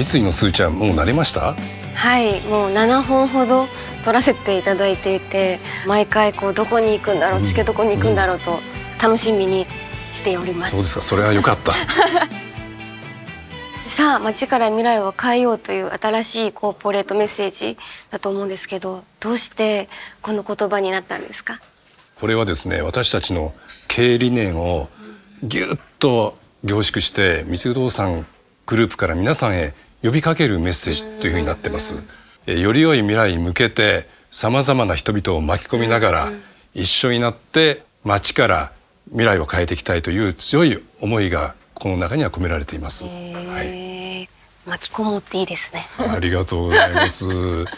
三井のすーちゃんもう慣れましたはいもう7本ほど撮らせていただいていて毎回こうどこに行くんだろうチケットこに行くんだろうと楽しみにしております、そうですかそれは良かった さあ街から未来を変えようという新しいコーポレートメッセージだと思うんですけどどうしてこの言葉になったんですかこれはですね私たちの経営理念をぎゅっと凝縮して三井不動産グループから皆さんへ呼びかけるメッセージというふうになってます。より良い未来に向けてさまざまな人々を巻き込みながら一緒になって町から未来を変えていきたいという強い思いがこの中には込められています。はい巻き込もうっていいですね。ありがとうございます。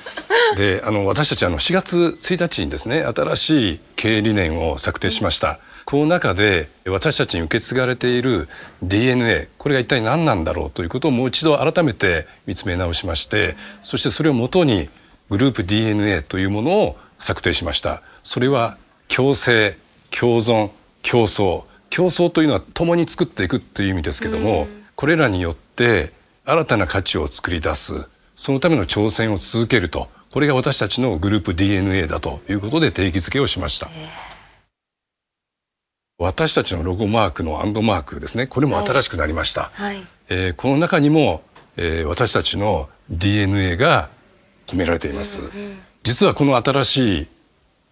で、あの私たちあの4月1日にですね、新しい経営理念を策定しました。うん、この中で私たちに受け継がれている DNA、これが一体何なんだろうということをもう一度改めて見つめ直しまして、そしてそれをもとにグループ DNA というものを策定しました。それは共生、共存、競争。競争というのは共に作っていくという意味ですけども、これらによって新たな価値を作り出すそのための挑戦を続けるとこれが私たちのグループ DNA だということで定義づけをしました。私たちのロゴマークのアンドマークですねこれも新しくなりました、はいはい、えー、この中にも、えー、私たちの DNA が込められています、うんうん、実はこの新しい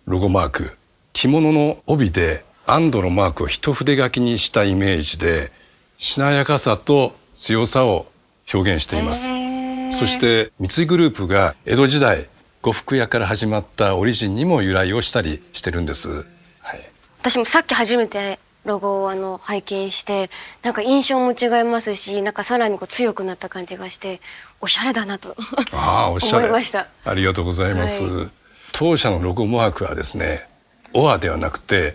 ロゴマーク着物の帯でアンドのマークを一筆書きにしたイメージでしなやかさと強さを表現しています。そして三井グループが江戸時代呉服屋から始まったオリジンにも由来をしたりしてるんです。はい、私もさっき初めてロゴをあの拝見してなんか印象も違いますしなんかさらにこう強くなった感じがしておしゃれだなとああおしゃれありがとうございます、はい、当社のロゴマークはですねオアではなくて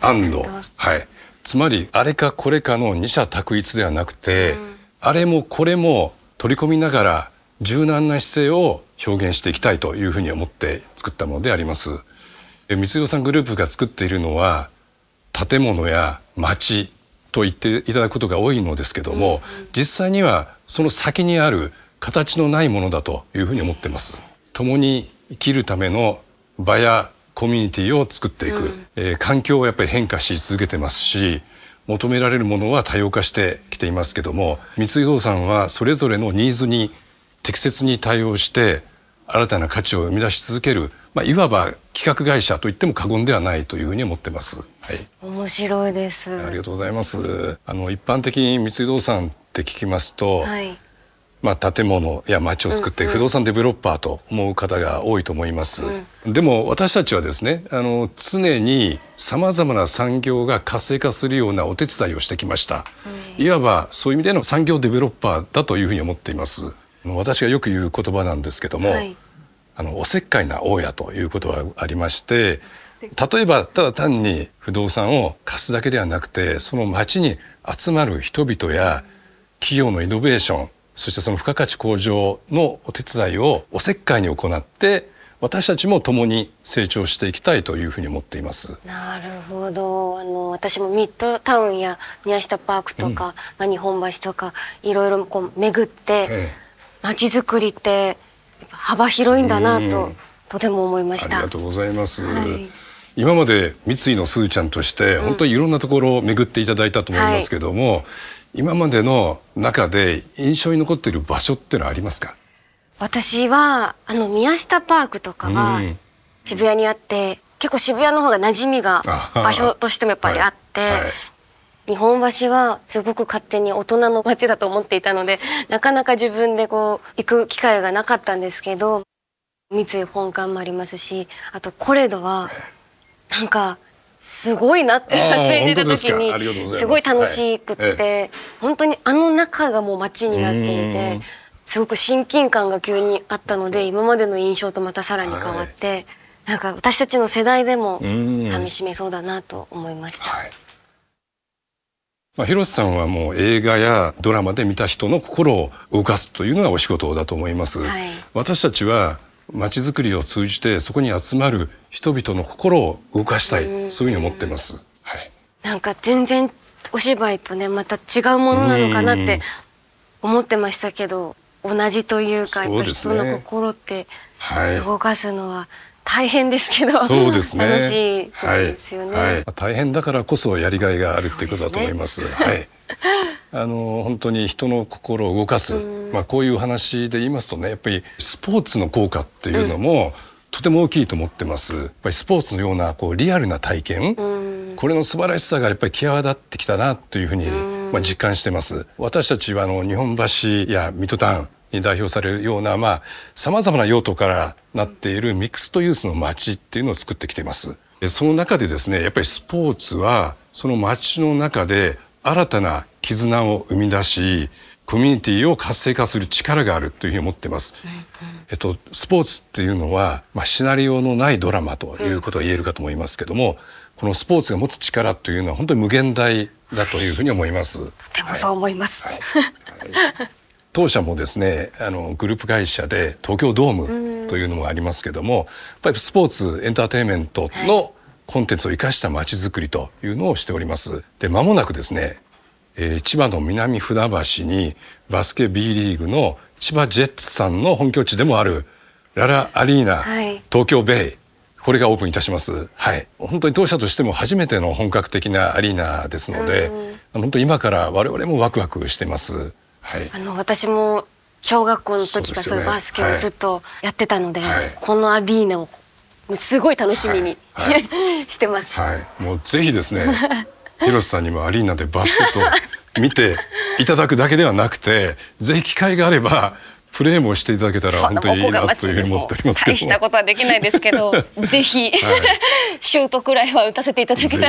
アンドはいつまりあれかこれかの二者択一ではなくて、うんあれもこれも取り込みながら柔軟な姿勢を表現していきたいというふうに思って作ったものであります。光代さんグループが作っているのは建物や町と言っていただくことが多いのですけども、実際にはその先にある形のないものだというふうに思ってます。共に生きるための場やコミュニティを作っていく、え、うん、環境はやっぱり変化し続けてますし求められるものは多様化してきていますけども三井不動産はそれぞれのニーズに適切に対応して新たな価値を生み出し続ける、まあ、いわば企画会社と言っても過言ではないというふうに思ってます。はい、面白いです。ありがとうございます。あの一般的に三井不動産って聞きますと、はい、まあ、建物や町を作って不動産デベロッパーと思う方が多いと思います、うん、でも私たちはですねあの常にさまざまな産業が活性化するようなお手伝いをしてきました、うん、いわばそういう意味での産業デベロッパーだというふうに思っています私がよく言う言葉なんですけども、はい、あのおせっかいな大家ということがありまして例えばただ単に不動産を貸すだけではなくてその町に集まる人々や企業のイノベーションそしてその付加価値向上のお手伝いをおせっかいに行って私たちも共に成長していきたいというふうに思っています。なるほど。あの私もミッドタウンや宮下パークとか、うん、まあ日本橋とかいろいろこう巡って、ま、え、ち、づくりって幅広いんだなと、とても思いました。ありがとうございます。はい今まで三井のすーちゃんとして本当にいろんなところを巡っていただいたと思いますけども、はい、今までの中で印象に残っている場所っていうのはありますか私はあの宮下パークとかは渋谷にあって、うん、結構渋谷の方が馴染みが場所としてもやっぱりあって、日本橋はすごく勝手に大人の街だと思っていたのでなかなか自分でこう行く機会がなかったんですけど三井本館もありますしあとコレドはなんかすごいなって撮影に出た時にすごい楽しくって、本当にあの中がもう街になっていてすごく親近感が急にあったので今までの印象とまたさらに変わって、なんか私たちの世代でも噛みしめそうだなと思いました。まあ、広瀬さんはもう映画やドラマで見た人の心を動かすというのがお仕事だと思います。はい、私たちは街づくりを通じてそこに集まる人々の心を動かしたいそういうふうに思ってます。はい、なんか全然お芝居とねまた違うものなのかなって思ってましたけど同じというかやっぱり人の心って動かすのは大変ですけどそうですね楽しいですよね、はいはい、大変だからこそやりがいがあるっていうことだと思います。すね、はいあの本当に人の心を動かす、まあ、こういう話で言いますとねやっぱりスポーツの効果っていうのも、とても大きいと思ってます。やっぱりスポーツのようなこうリアルな体験、これの素晴らしさがやっぱり際立ってきたなというふうにまあ実感してます。私たちはあの日本橋や水戸タウンに代表されるようなまあさまざまな用途からなっているミックスとユースの街っていうのを作ってきています。その中でですねやっぱりスポーツはその街の中で新たな絆を生み出しコミュニティを活性化する力があるというふうに思ってます。えっと、スポーツっていうのは、まあ、シナリオのないドラマということは言えるかと思いますけども、うん、このスポーツが持つ力というのは本当に無限大だというふうに思います。とてもそう思います。当社もですね、あのグループ会社で東京ドームというのもありますけども、やっぱりスポーツエンターテインメントの、はいコンテンツを生かしたまちづくりというのをしております。で、まもなくですね、えー、千葉の南船橋にバスケ B リーグの千葉ジェッツさんの本拠地でもあるララアリーナ、はい、東京ベイこれがオープンいたします。はい、本当に当社としても初めての本格的なアリーナですので、うん、本当今から我々もワクワクしてます。はい、あの私も小学校の時からそういうバスケをずっとやってたので、はい、このアリーナをすごい楽しみに、はいはい、してます。はい、もうぜひですね、広瀬さんにもアリーナでバスケット 見ていただくだけではなくて、ぜひ機会があれば。プレーもしていただけたら本当にいいなというふうに思っておりますけど大したことはできないですけど ぜひ、シュートくらいは打たせていただけたら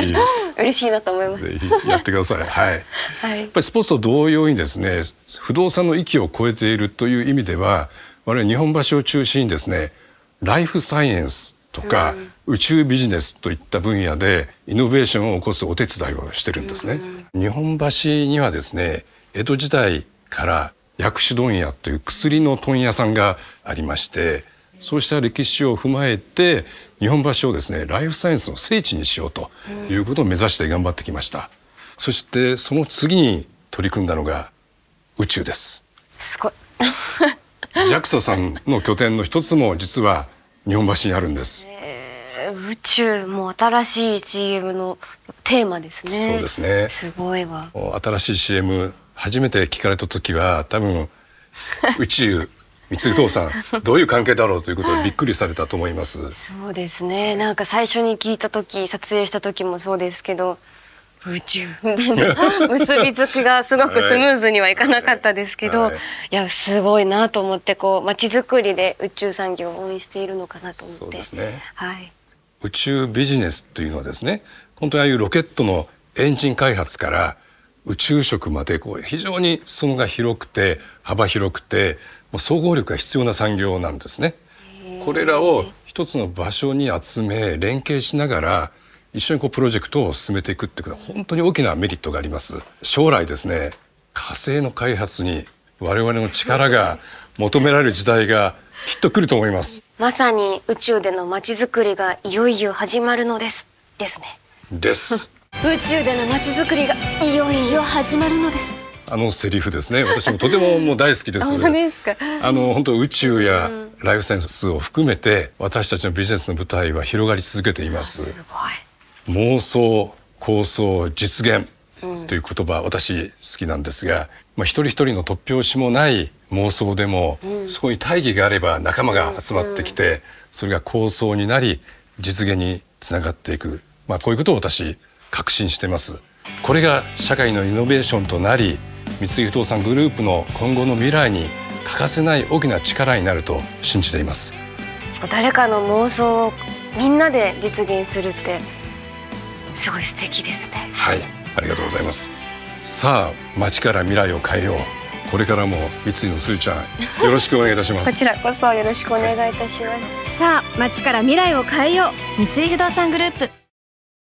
嬉しいなと思いますぜひやってください、はい、はい、やっぱりスポーツと同様にですね不動産の域を超えているという意味では我々日本橋を中心にですねライフサイエンスとか、宇宙ビジネスといった分野でイノベーションを起こすお手伝いをしてるんですね。日本橋にはですね江戸時代から薬種問屋という薬の問屋さんがありましてそうした歴史を踏まえて日本橋をですねライフサイエンスの聖地にしようということを目指して頑張ってきました。そしてその次に取り組んだのが宇宙です。すごい。JAXA さんの拠点の一つも実は日本橋にあるんです。えー、宇宙も新しい CM のテーマですね。そうですね。すごいわ。新しい CM 初めて聞かれた時は多分宇宙三井父さん どういう関係だろうということでびっくりされたと思います。そうですね。なんか最初に聞いた時撮影した時もそうですけど。宇宙 結びつきがすごくスムーズにはいかなかったですけど、はい、いやすごいなと思ってこう街づくりで宇宙産業を応援しているのかなと思ってそうですね、はい、宇宙ビジネスというのはですね本当にああいうロケットのエンジン開発から宇宙食までこう非常に裾野が広くて幅広くてもう総合力が必要な産業なんですね。これらを一つの場所に集め連携しながら一緒にこうプロジェクトを進めていくってことは本当に大きなメリットがあります将来ですね火星の開発に我々の力が求められる時代がきっと来ると思いますまさに宇宙での街づくりがいよいよ始まるのですですねです宇宙での街づくりがいよいよ始まるのですあのセリフですね私もとてももう大好きですあの本当宇宙やライフセンスを含めて私たちのビジネスの舞台は広がり続けていますすごい妄想構想実現という言葉、うん、私好きなんですが、まあ、一人一人の突拍子もない妄想でも、うん、そこに大義があれば仲間が集まってきて、それが構想になり実現につながっていく、まあ、こういうことを私確信してます。これが社会のイノベーションとなり三井不動産グループの今後の未来に欠かせない大きな力になると信じています誰かの妄想をみんなで実現するってすごい素敵ですねはいありがとうございますさあ町から未来を変えようこれからも三井のすーちゃんよろしくお願いいたします こちらこそよろしくお願いいたします、さあ町から未来を変えよう三井不動産グループ